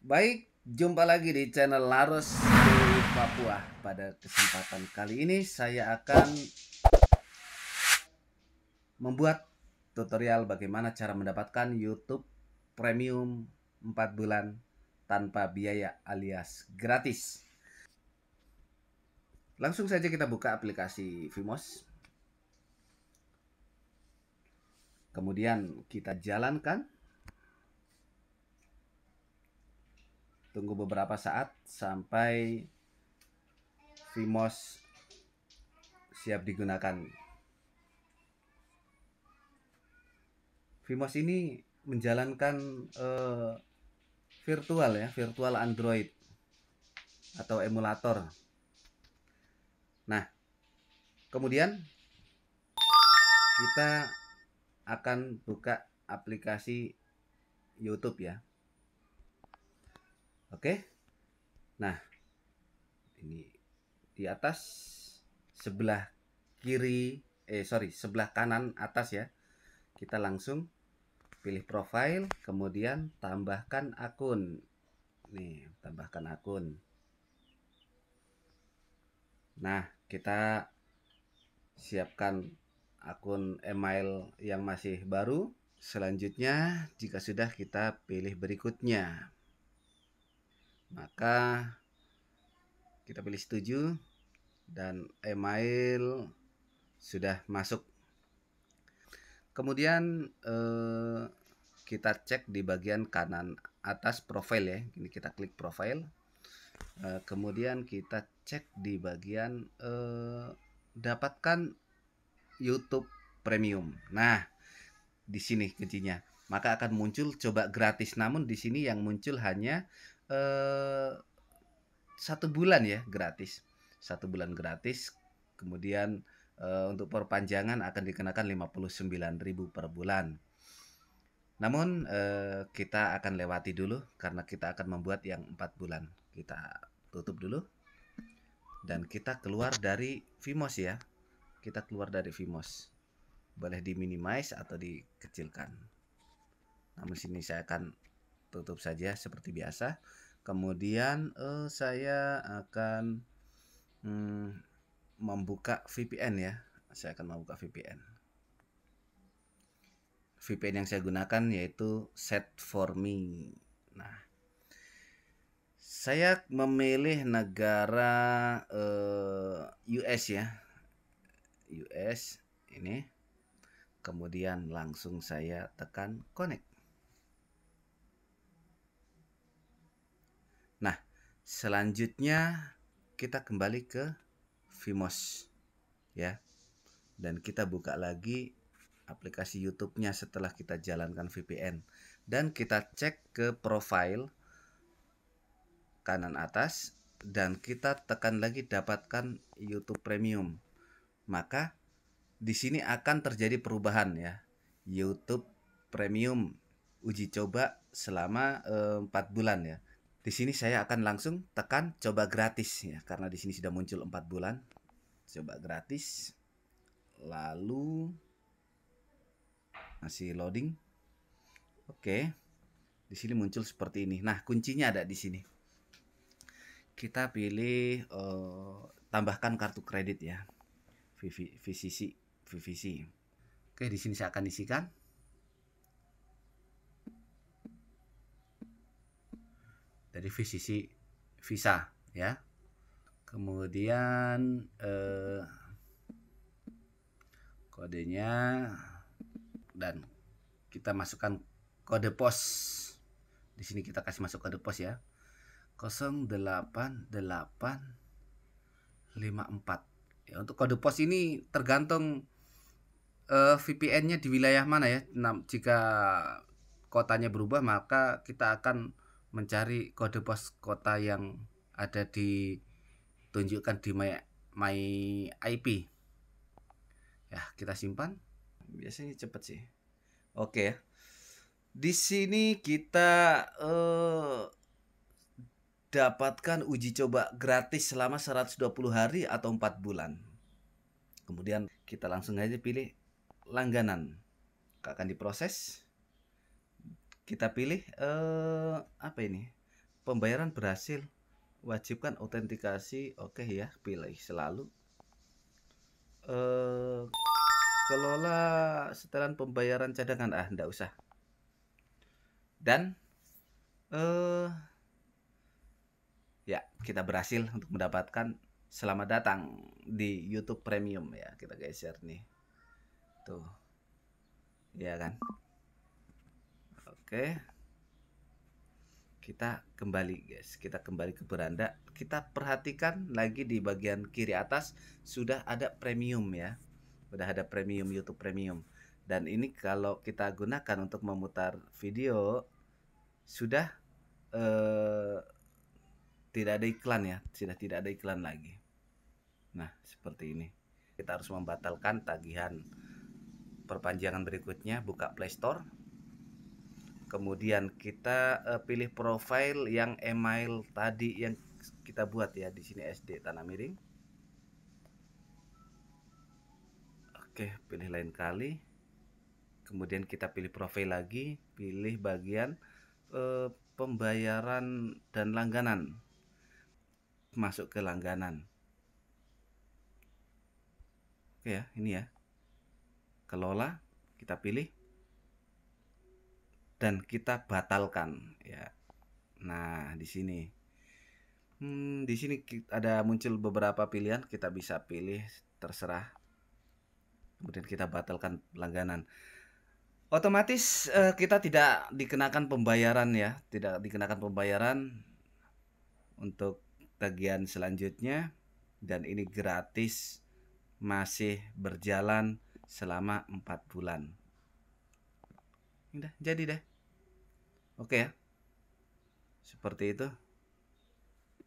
Baik, jumpa lagi di channel Laros di Papua. Pada kesempatan kali ini saya akan membuat tutorial bagaimana cara mendapatkan YouTube Premium 4 bulan tanpa biaya alias gratis. Langsung saja kita buka aplikasi Vimos. Kemudian kita jalankan tunggu beberapa saat sampai Vmos siap digunakan. Vmos ini menjalankan uh, virtual ya, virtual Android atau emulator. Nah, kemudian kita akan buka aplikasi YouTube ya. Oke. Nah, ini di atas sebelah kiri eh sorry sebelah kanan atas ya kita langsung pilih profile kemudian tambahkan akun nih tambahkan akun nah kita siapkan akun email yang masih baru selanjutnya jika sudah kita pilih berikutnya maka kita pilih setuju dan email sudah masuk kemudian eh, kita cek di bagian kanan atas profil ya ini kita klik profil eh, kemudian kita cek di bagian eh, dapatkan YouTube Premium nah di sini kuncinya maka akan muncul coba gratis namun di sini yang muncul hanya eh, satu bulan ya gratis satu bulan gratis kemudian eh, untuk perpanjangan akan dikenakan 59.000 per bulan namun eh, kita akan lewati dulu karena kita akan membuat yang empat bulan kita tutup dulu dan kita keluar dari Vimos ya kita keluar dari Vimos boleh diminimize atau dikecilkan namun sini saya akan tutup saja seperti biasa kemudian eh, saya akan hmm, membuka VPN ya saya akan membuka VPN VPN yang saya gunakan yaitu set for me nah saya memilih negara eh, US ya US ini kemudian langsung saya tekan connect Selanjutnya kita kembali ke Vimos ya. Dan kita buka lagi aplikasi YouTube-nya setelah kita jalankan VPN dan kita cek ke profile kanan atas dan kita tekan lagi dapatkan YouTube Premium. Maka di sini akan terjadi perubahan ya. YouTube Premium uji coba selama eh, empat bulan ya. Di sini saya akan langsung tekan coba gratis ya karena di sini sudah muncul 4 bulan. Coba gratis. Lalu masih loading. Oke. Di sini muncul seperti ini. Nah, kuncinya ada di sini. Kita pilih uh, tambahkan kartu kredit ya. VCC VCC. Oke, di sini saya akan isikan dari visi visa ya kemudian eh, kodenya dan kita masukkan kode pos di sini kita kasih masuk kode pos ya 08854 ya, untuk kode pos ini tergantung eh, VPN-nya di wilayah mana ya 6 jika kotanya berubah maka kita akan mencari kode pos kota yang ada ditunjukkan di my, my IP ya kita simpan biasanya cepet sih oke ya di sini kita uh, dapatkan uji coba gratis selama 120 hari atau 4 bulan kemudian kita langsung aja pilih langganan akan diproses kita pilih eh, apa ini pembayaran berhasil wajibkan autentikasi oke ya pilih selalu eh, kelola setelan pembayaran cadangan ah ndak usah dan eh, ya kita berhasil untuk mendapatkan selamat datang di YouTube Premium ya kita geser nih tuh ya kan Oke. Kita kembali guys, kita kembali ke beranda. Kita perhatikan lagi di bagian kiri atas sudah ada premium ya. Sudah ada premium YouTube Premium. Dan ini kalau kita gunakan untuk memutar video sudah eh, tidak ada iklan ya, sudah tidak ada iklan lagi. Nah, seperti ini. Kita harus membatalkan tagihan perpanjangan berikutnya, buka Play Store, kemudian kita uh, pilih profile yang email tadi yang kita buat ya di sini SD tanah miring oke pilih lain kali kemudian kita pilih profil lagi pilih bagian eh, pembayaran dan langganan masuk ke langganan oke ya ini ya kelola kita pilih dan kita batalkan ya. Nah, di sini hmm, di sini ada muncul beberapa pilihan, kita bisa pilih terserah. Kemudian kita batalkan langganan. Otomatis eh, kita tidak dikenakan pembayaran ya, tidak dikenakan pembayaran untuk tagihan selanjutnya dan ini gratis masih berjalan selama empat bulan. Udah, jadi deh. Oke ya. Seperti itu.